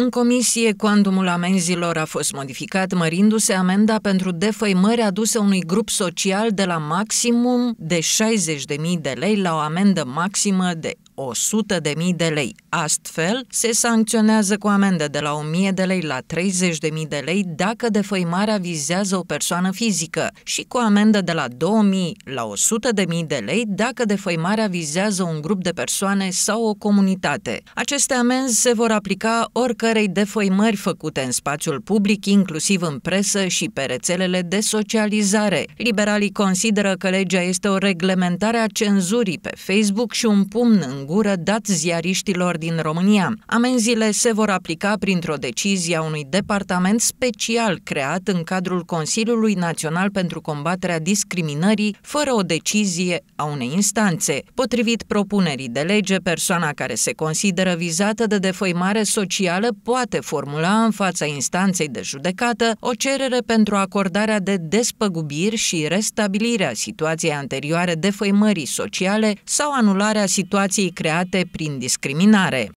În comisie, cuantumul amenzilor a fost modificat, mărindu-se amenda pentru defăimări aduse unui grup social de la maximum de 60.000 de lei la o amendă maximă de 100.000 de lei. Astfel, se sancționează cu amendă de la 1.000 de lei la 30.000 de lei dacă defăimarea vizează o persoană fizică și cu amendă de la 2.000 la 100.000 de lei dacă defăimarea vizează un grup de persoane sau o comunitate. Aceste amenzi se vor aplica oricărei defăimări făcute în spațiul public, inclusiv în presă și pe rețelele de socializare. Liberalii consideră că legea este o reglementare a cenzurii pe Facebook și un pumn în gură dat ziariștilor din România. Amenziile se vor aplica printr-o decizie a unui departament special creat în cadrul Consiliului Național pentru Combaterea Discriminării, fără o decizie a unei instanțe. Potrivit propunerii de lege, persoana care se consideră vizată de defăimare socială poate formula în fața instanței de judecată o cerere pentru acordarea de despăgubiri și restabilirea situației anterioare defăimării sociale sau anularea situației create prin discriminare.